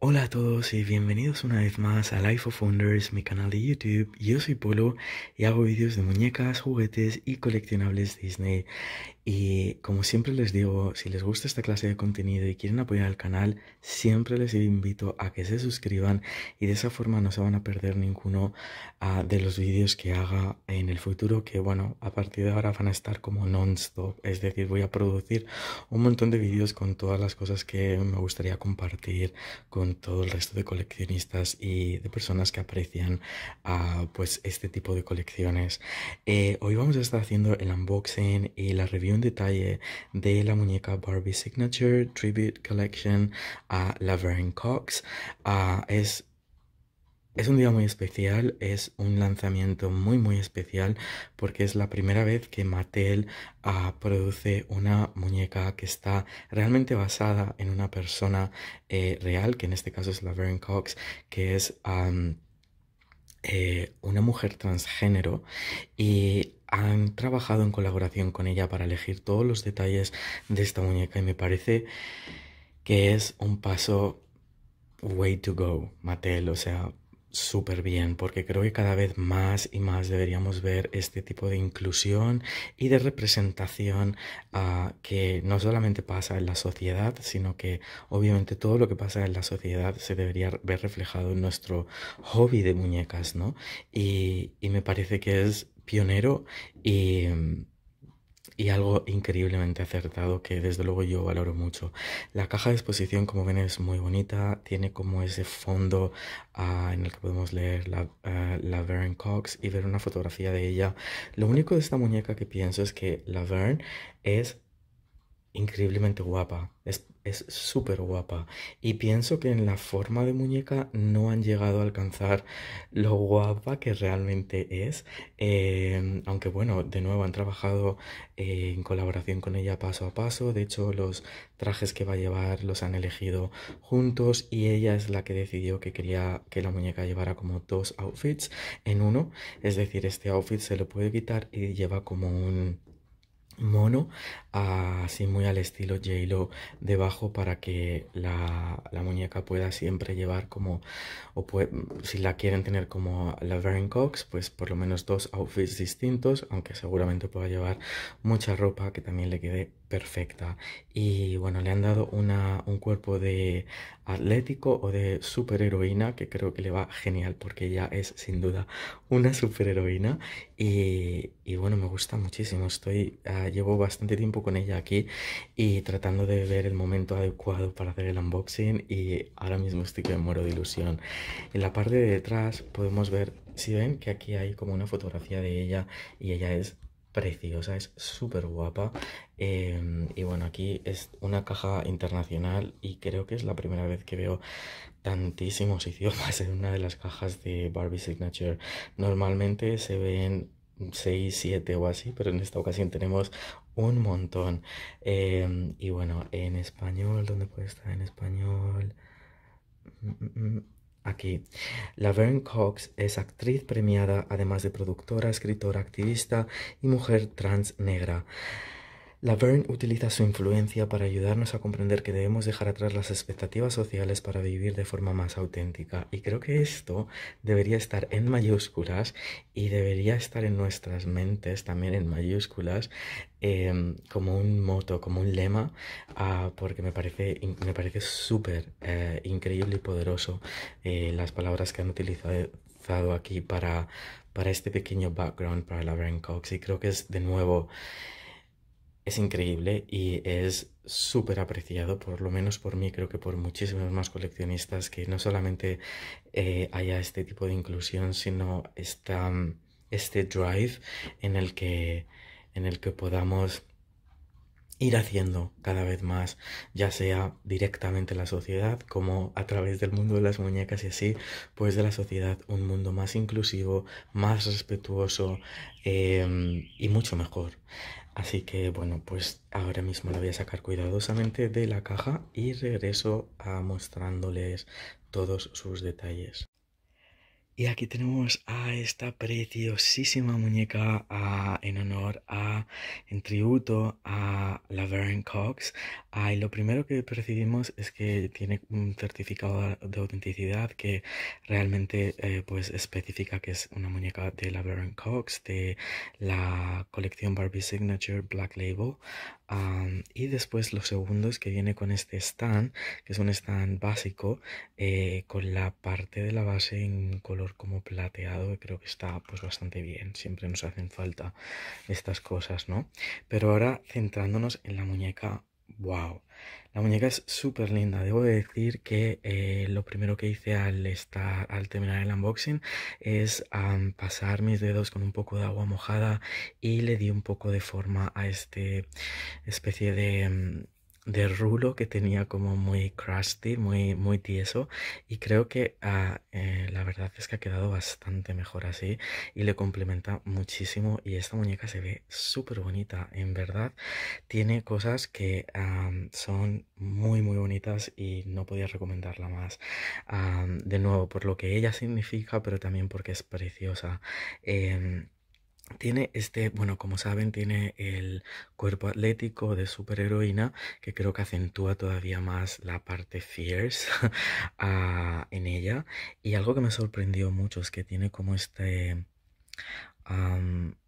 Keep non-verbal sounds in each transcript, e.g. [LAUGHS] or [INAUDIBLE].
Hola a todos y bienvenidos una vez más a Life of Wonders, mi canal de YouTube. Yo soy Polo y hago vídeos de muñecas, juguetes y coleccionables Disney. Y como siempre les digo, si les gusta esta clase de contenido y quieren apoyar al canal, siempre les invito a que se suscriban y de esa forma no se van a perder ninguno ah, de los vídeos que haga en el futuro, que bueno, a partir de ahora van a estar como non-stop, es decir, voy a producir un montón de vídeos con todas las cosas que me gustaría compartir con todo el resto de coleccionistas y de personas que aprecian ah, pues este tipo de colecciones. Eh, hoy vamos a estar haciendo el unboxing y la review detalle de la muñeca Barbie Signature Tribute Collection a Laverne Cox. Ah, es es un día muy especial, es un lanzamiento muy muy especial porque es la primera vez que Mattel ah, produce una muñeca que está realmente basada en una persona eh, real, que en este caso es Laverne Cox, que es... Eh, una mujer transgénero y han trabajado en colaboración con ella para elegir todos los detalles de esta muñeca y me parece que es un paso way to go, Mattel, o sea, super bien, porque creo que cada vez más y más deberíamos ver este tipo de inclusión y de representación ah, que no solamente pasa en la sociedad, sino que obviamente todo lo que pasa en la sociedad se debería ver reflejado en nuestro hobby de muñecas, ¿no? y me parece que es pionero y y algo increíblemente acertado que desde luego yo valoro mucho. La caja de exposición, como ven, es muy bonita, tiene como ese fondo ah, en el que podemos leer ah, la, Verne Cox y ver una fotografía de ella. Lo único de esta muñeca que pienso es que la Verne es increíblemente guapa, es súper guapa. Y pienso que en la forma de muñeca no han llegado a alcanzar lo guapa que realmente es. Eh, aunque bueno, de nuevo han trabajado eh, en colaboración con ella paso a paso. De hecho, los trajes que va a llevar los han elegido juntos y ella es la que decidió que quería que la muñeca llevara como dos outfits en uno. Es decir, este outfit se lo puede quitar y lleva como un mono así muy al estilo J-Lo debajo para que la, muñeca pueda siempre llevar como, o si la quieren tener como la Varen Cox, pues por lo menos dos outfits distintos, aunque seguramente pueda llevar mucha ropa que también le quede perfecta. Y bueno, le han dado una, un cuerpo de atlético o de superheroína que creo que le va genial porque ella es sin duda una superheroína. Y, y bueno, me gusta muchísimo. Estoy, ah, llevo bastante tiempo con ella aquí y tratando de ver el momento adecuado para hacer el unboxing y ahora mismo estoy que muero de ilusión. En la parte de detrás podemos ver, si ven que aquí hay como una fotografía de ella y ella es preciosa, es súper guapa. Em, y bueno, aquí es una caja internacional y creo que es la primera vez que veo tantísimos [LAUGHS] idiomas en una de las cajas de Barbie Signature. Normalmente se ven 6, 7 o así, pero en esta ocasión tenemos un montón. Em, y bueno, en español, ¿dónde puede estar en español? Mm, mm, mm, aquí. Laverne Cox es actriz premiada, además de productora, escritora, activista y mujer trans negra. Laverne utiliza su influencia para ayudarnos a comprender que debemos dejar atrás las expectativas sociales para vivir de forma más auténtica. Y creo que esto debería estar en mayúsculas y debería estar en nuestras mentes también en mayúsculas em, como un moto, como un lema, ah, porque me parece, me parece súper eh, increíble y poderoso eh, las palabras que han utilizado aquí para, para este pequeño background para Laverne Cox. Y creo que es de nuevo es increíble y es súper apreciado, por lo menos por mí, creo que por muchísimos más coleccionistas, que no solamente eh, haya este tipo de inclusión, sino este drive en el que, en el que podamos ir haciendo cada vez más, ya sea directamente la sociedad, como a través del mundo de las muñecas y así, pues de la sociedad un mundo más inclusivo, más respetuoso em, y mucho mejor. Así que bueno, pues ahora mismo la voy a sacar cuidadosamente de la caja y regreso a mostrándoles todos sus detalles. Y aquí tenemos a esta preciosísima muñeca en honor a, en tributo a Laverne Cox. Ah, y lo primero que percibimos es que tiene un certificado de autenticidad que realmente eh, pues especifica que es una muñeca de Laverne Cox de la colección Barbie Signature Black Label y después lo segundo es que viene con este stand, que es un stand básico, eh, con la parte de la base en color como plateado, que creo que está pues bastante bien, siempre nos hacen falta estas cosas, ¿no? Pero ahora centrándonos en la muñeca wow. La muñeca es súper linda. Debo decir que eh, lo primero que hice al, estar, al terminar el unboxing es pasar mis dedos con un poco de agua mojada y le di un poco de forma a este especie de... Mm, de rulo que tenía como muy crusty, muy, muy tieso y creo que ah, eh, la verdad es que ha quedado bastante mejor así y le complementa muchísimo y esta muñeca se ve súper bonita, en verdad tiene cosas que ah, son muy muy bonitas y no podía recomendarla más ah, de nuevo por lo que ella significa pero también porque es preciosa. Em, tiene este, bueno, como saben, tiene el cuerpo atlético de superheroína que creo que acentúa todavía más la parte fierce [LAUGHS] en ella. Y algo que me sorprendió mucho es que tiene como este,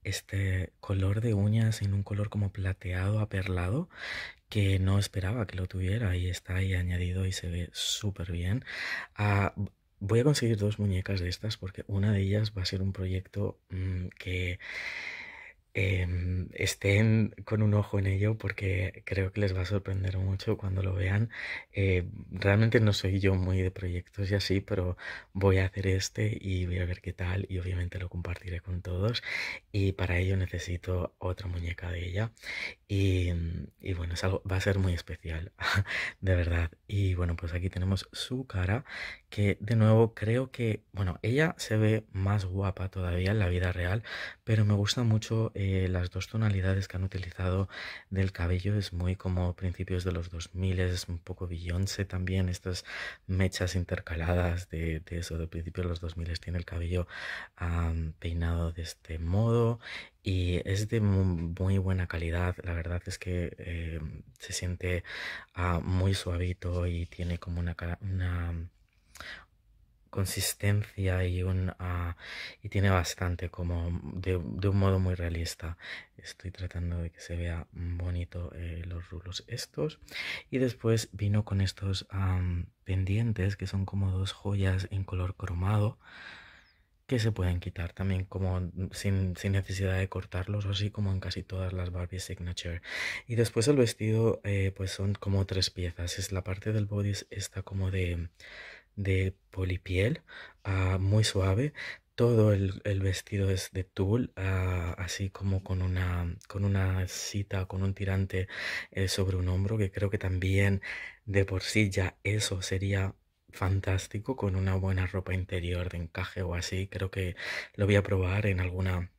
este color de uñas en un color como plateado, aperlado, que no esperaba que lo tuviera y está ahí añadido y se ve súper bien. Ah, Voy a conseguir dos muñecas de estas porque una de ellas va a ser un proyecto mm, que Em, estén con un ojo en ello porque creo que les va a sorprender mucho cuando lo vean. Eh, realmente no soy yo muy de proyectos y así, pero voy a hacer este y voy a ver qué tal y obviamente lo compartiré con todos y para ello necesito otra muñeca de ella y, em, bueno, es va a ser muy especial, [LAUGHS] de verdad. Y bueno, pues aquí tenemos su cara que de nuevo creo que, bueno, ella se ve más guapa todavía en la vida real, pero me gusta mucho eh, las dos tonalidades que han utilizado del cabello es muy como principios de los 2000, es un poco Beyoncé también, estas mechas intercaladas de, eso, de principios de los 2000 tiene el cabello peinado de este modo y es de muy, buena calidad, la verdad es que eh, se siente ah, muy suavito y tiene como una... una consistencia y un ah, y tiene bastante como de, un modo muy realista estoy tratando de que se vea bonito eh, los rulos estos y después vino con estos pendientes que son como dos joyas en color cromado que se pueden quitar también como sin, sin, necesidad de cortarlos así como en casi todas las Barbie Signature y después el vestido eh, pues son como tres piezas es la parte del body está como de de polipiel ah, muy suave. Todo el, vestido es de tul, ah, así como con una, con una cita, con un tirante eh, sobre un hombro, que creo que también de por sí ya eso sería fantástico con una buena ropa interior de encaje o así. Creo que lo voy a probar en alguna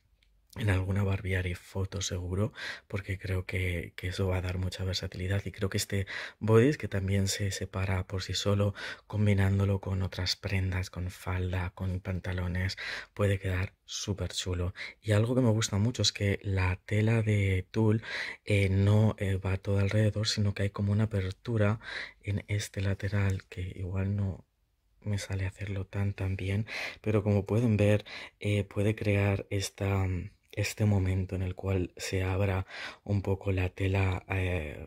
en alguna y foto seguro porque creo que, eso va a dar mucha versatilidad y creo que este bodys que también se separa por sí solo combinándolo con otras prendas con falda con pantalones puede quedar súper chulo y algo que me gusta mucho es que la tela de tul eh, no eh, va todo alrededor sino que hay como una apertura en este lateral que igual no me sale hacerlo tan tan bien pero como pueden ver eh, puede crear esta este momento en el cual se abra un poco la tela eh,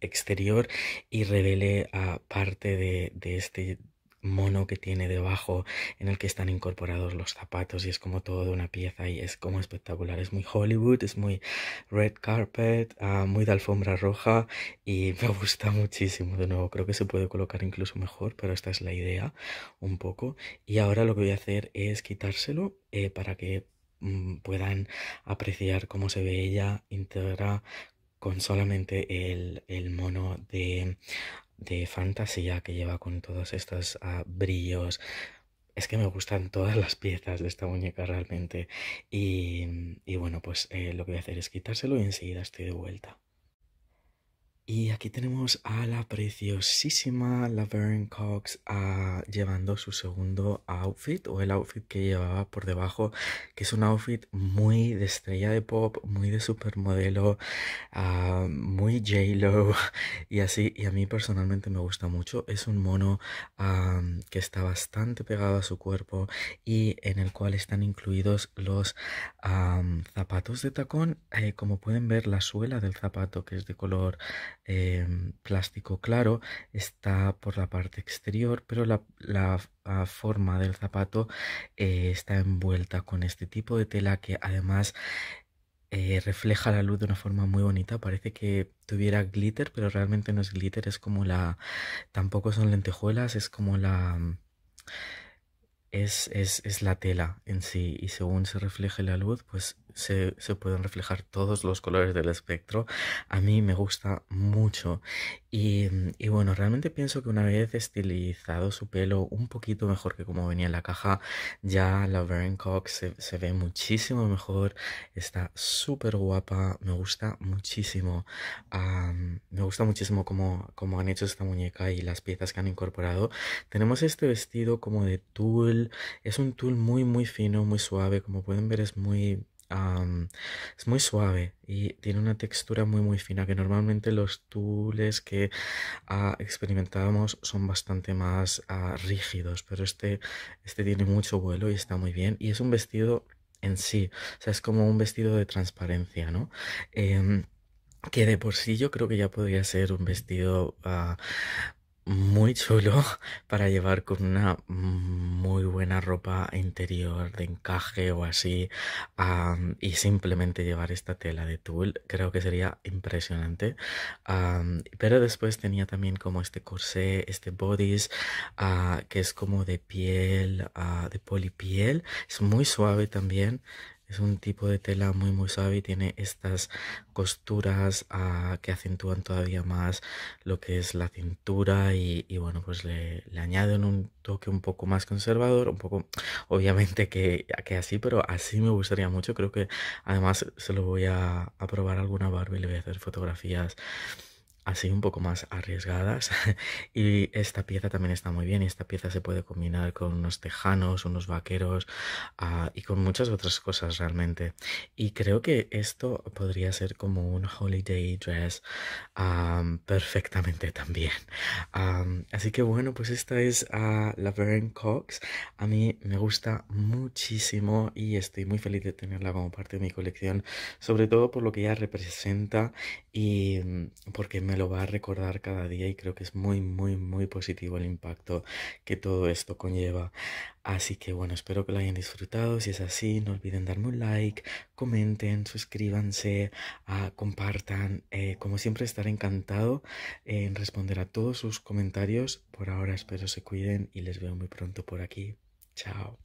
exterior y revele a parte de, este mono que tiene debajo en el que están incorporados los zapatos y es como todo una pieza y es como espectacular es muy Hollywood es muy red carpet ah, muy de alfombra roja y [LAUGHS] me gusta muchísimo de nuevo creo que se puede colocar incluso mejor pero esta es la idea un poco y ahora lo que voy a hacer es quitárselo eh, para que Mm, puedan apreciar cómo se ve ella íntegra con solamente el, el mono de, de, fantasía que lleva con todos estos ah, brillos. Es que me gustan todas las piezas de esta muñeca realmente. Y, y bueno, pues eh, lo que voy a hacer es quitárselo y enseguida estoy de vuelta. Y aquí tenemos a la preciosísima Laverne Cox ah, llevando su segundo outfit o el outfit que llevaba por debajo, que es un outfit muy de estrella de pop, muy de supermodelo, ah, muy J-Lo [LAUGHS] y así. Y a mí personalmente me gusta mucho. Es un mono ah, que está bastante pegado a su cuerpo y en el cual están incluidos los zapatos de tacón. Eh, como pueden ver, la suela del zapato que es de color Em, plástico claro, está por la parte exterior, pero la, la, forma del zapato eh, está envuelta con este tipo de tela que además eh, refleja la luz de una forma muy bonita. Parece que tuviera glitter, pero realmente no es glitter, es como la... tampoco son lentejuelas, es como la es, la tela en sí y según se refleje la luz pues se, pueden reflejar todos los colores del espectro a mí me gusta mucho y, bueno realmente pienso que una vez estilizado su pelo un poquito mejor que como venía en la caja ya la Verne Cox se, ve muchísimo mejor está súper guapa me gusta muchísimo me gusta muchísimo como, como han hecho esta muñeca y las piezas que han incorporado tenemos este vestido como de tul es un tul muy, muy fino, muy suave. Como pueden ver, es muy. es muy suave y tiene una textura muy muy fina que normalmente los tules que ah, experimentábamos son bastante más ah, rígidos pero este, este tiene mucho vuelo y está muy bien y es un vestido en sí o sea es como un vestido de transparencia no em, que de por sí yo creo que ya podría ser un vestido ah, muy chulo [LAUGHS] para llevar con una muy buena ropa interior de encaje o así y simplemente llevar esta tela de tul creo que sería impresionante pero después tenía también como este corsé este bodice ah, que es como de piel ah, de polipiel es muy suave también es un tipo de tela muy muy suave y tiene estas costuras ah, que acentúan todavía más lo que es la cintura y, bueno pues le, le, añaden un toque un poco más conservador, un poco obviamente que, que así, pero así me gustaría mucho. Creo que además se lo voy a, probar alguna Barbie, le voy a hacer fotografías así un poco más arriesgadas [LAUGHS] y esta pieza también está muy bien y esta pieza se puede combinar con unos tejanos, unos vaqueros ah, y con muchas otras cosas realmente y creo que esto podría ser como un holiday dress ah, perfectamente [LAUGHS] también ah, así que bueno pues esta es la Verne Cox a mí me gusta muchísimo y estoy muy feliz de tenerla como parte de mi colección sobre todo por lo que ella representa y mm, porque me me lo va a recordar cada día y creo que es muy, muy, muy positivo el impacto que todo esto conlleva. Así que bueno, espero que lo hayan disfrutado. Si es así, no olviden darme un like, comenten, suscríbanse, ah, compartan. Eh, como siempre, estaré encantado en responder a todos sus comentarios. Por ahora espero se cuiden y les veo muy pronto por aquí. Chao.